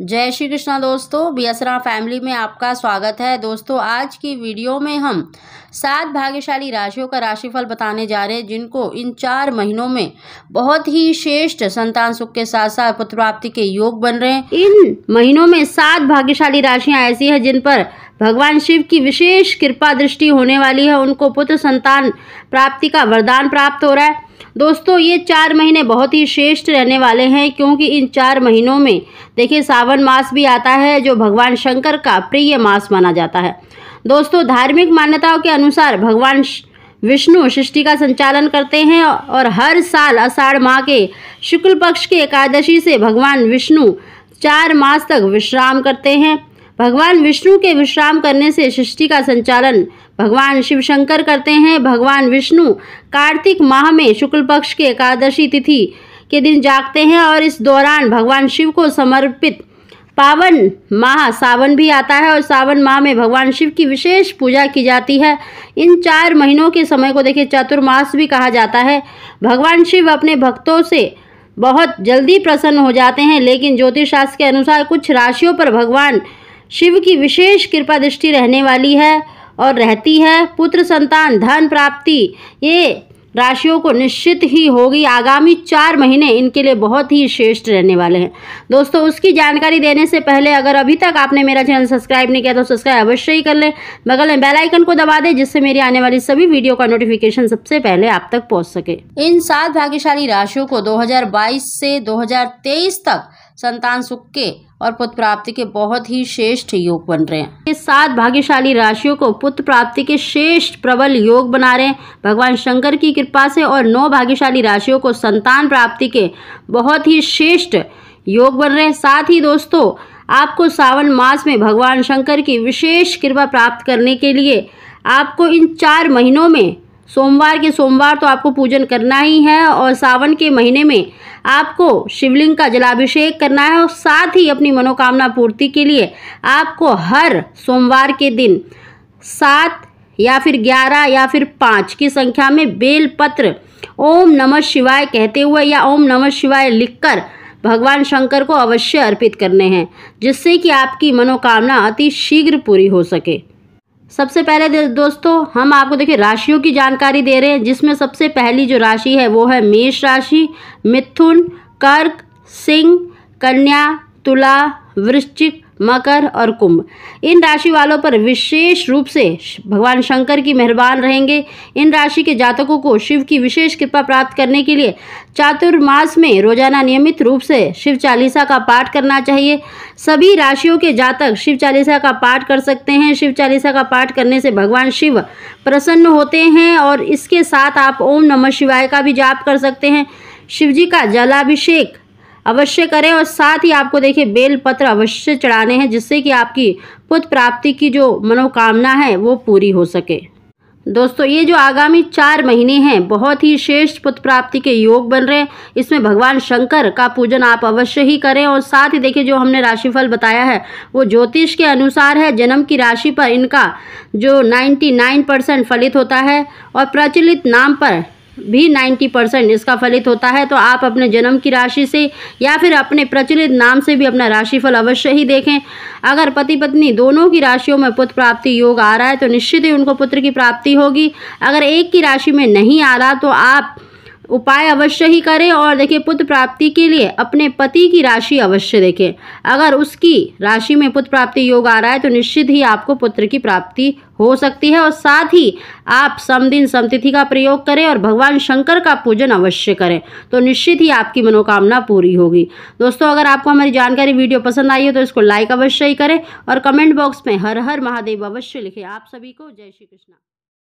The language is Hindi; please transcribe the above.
जय श्री कृष्णा दोस्तों बियसरा फैमिली में आपका स्वागत है दोस्तों आज की वीडियो में हम सात भाग्यशाली राशियों का राशिफल बताने जा रहे हैं जिनको इन चार महीनों में बहुत ही श्रेष्ठ संतान सुख के साथ साथ पुत्र प्राप्ति के योग बन रहे हैं इन महीनों में सात भाग्यशाली राशियां ऐसी हैं जिन पर भगवान शिव की विशेष कृपा दृष्टि होने वाली है उनको पुत्र संतान प्राप्ति का वरदान प्राप्त हो रहा है दोस्तों ये चार महीने बहुत ही श्रेष्ठ रहने वाले हैं क्योंकि इन चार महीनों में देखिए सावन मास भी आता है जो भगवान शंकर का प्रिय मास माना जाता है दोस्तों धार्मिक मान्यताओं के अनुसार भगवान विष्णु सृष्टि का संचालन करते हैं और हर साल आषाढ़ माह के शुक्ल पक्ष के एकादशी से भगवान विष्णु चार मास तक विश्राम करते हैं भगवान विष्णु के विश्राम करने से सृष्टि का संचालन भगवान शिव शंकर करते हैं भगवान विष्णु कार्तिक माह में शुक्ल पक्ष के एकादशी तिथि के दिन जागते हैं और इस दौरान भगवान शिव को समर्पित पावन माह सावन भी आता है और सावन माह में भगवान शिव की विशेष पूजा की जाती है इन चार महीनों के समय को देखिए चतुर्मास भी कहा जाता है भगवान शिव अपने भक्तों से बहुत जल्दी प्रसन्न हो जाते हैं लेकिन ज्योतिष शास्त्र के अनुसार कुछ राशियों पर भगवान शिव की विशेष कृपा दृष्टि रहने वाली है और रहती है पुत्र संतान धन प्राप्ति ये राशियों को निश्चित ही होगी आगामी चार महीने इनके लिए बहुत ही श्रेष्ठ रहने वाले हैं दोस्तों उसकी जानकारी देने से पहले अगर अभी तक आपने मेरा चैनल सब्सक्राइब नहीं किया तो सब्सक्राइब अवश्य ही कर लें बगल में बेल आइकन को दबा दें जिससे मेरी आने वाली सभी वीडियो का नोटिफिकेशन सबसे पहले आप तक पहुँच सके इन सात भाग्यशाली राशियों को दो से दो तक संतान सुख के और पुत्र प्राप्ति के बहुत ही श्रेष्ठ योग बन रहे हैं ये सात भाग्यशाली राशियों को पुत्र प्राप्ति के श्रेष्ठ प्रबल योग बना रहे हैं भगवान शंकर की कृपा से और नौ भाग्यशाली राशियों को संतान प्राप्ति के बहुत ही श्रेष्ठ योग बन रहे हैं साथ ही दोस्तों आपको सावन मास में भगवान शंकर की विशेष कृपा प्राप्त करने के लिए आपको इन चार महीनों में सोमवार के सोमवार तो आपको पूजन करना ही है और सावन के महीने में आपको शिवलिंग का जलाभिषेक करना है और साथ ही अपनी मनोकामना पूर्ति के लिए आपको हर सोमवार के दिन सात या फिर ग्यारह या फिर पाँच की संख्या में बेलपत्र ओम नमः शिवाय कहते हुए या ओम नमः शिवाय लिखकर भगवान शंकर को अवश्य अर्पित करने हैं जिससे कि आपकी मनोकामना अति शीघ्र पूरी हो सके सबसे पहले दोस्तों हम आपको देखिए राशियों की जानकारी दे रहे हैं जिसमें सबसे पहली जो राशि है वो है मेष राशि मिथुन कर्क सिंह कन्या तुला वृश्चिक मकर और कुंभ इन राशि वालों पर विशेष रूप से भगवान शंकर की मेहरबान रहेंगे इन राशि के जातकों को शिव की विशेष कृपा प्राप्त करने के लिए चातुर्मास में रोजाना नियमित रूप से शिव चालीसा का पाठ करना चाहिए सभी राशियों के जातक शिव चालीसा का पाठ कर सकते हैं शिव चालीसा का पाठ करने से भगवान शिव प्रसन्न होते हैं और इसके साथ आप ओम नमः शिवाय का भी जाप कर सकते हैं शिवजी का जलाभिषेक अवश्य करें और साथ ही आपको देखिए बेल पत्र अवश्य चढ़ाने हैं जिससे कि आपकी पुत प्राप्ति की जो मनोकामना है वो पूरी हो सके दोस्तों ये जो आगामी चार महीने हैं बहुत ही श्रेष्ठ पुत्र प्राप्ति के योग बन रहे हैं इसमें भगवान शंकर का पूजन आप अवश्य ही करें और साथ ही देखिए जो हमने राशिफल बताया है वो ज्योतिष के अनुसार है जन्म की राशि पर इनका जो 99 परसेंट फलित होता है और प्रचलित नाम पर भी 90 परसेंट इसका फलित होता है तो आप अपने जन्म की राशि से या फिर अपने प्रचलित नाम से भी अपना राशिफल अवश्य ही देखें अगर पति पत्नी दोनों की राशियों में पुत्र प्राप्ति योग आ रहा है तो निश्चित ही उनको पुत्र की प्राप्ति होगी अगर एक की राशि में नहीं आ रहा तो आप उपाय अवश्य ही करें और देखिए पुत्र प्राप्ति के लिए अपने पति की राशि अवश्य देखें अगर उसकी राशि में पुत्र प्राप्ति योग आ रहा है तो निश्चित ही आपको पुत्र की प्राप्ति हो सकती है और साथ ही आप समदिन समतिथि का प्रयोग करें और भगवान शंकर का पूजन अवश्य करें तो निश्चित ही आपकी मनोकामना पूरी होगी दोस्तों अगर आपको हमारी जानकारी वीडियो पसंद आई हो तो इसको लाइक अवश्य ही करें और कमेंट बॉक्स में हर हर महादेव अवश्य लिखें आप सभी को जय श्री कृष्णा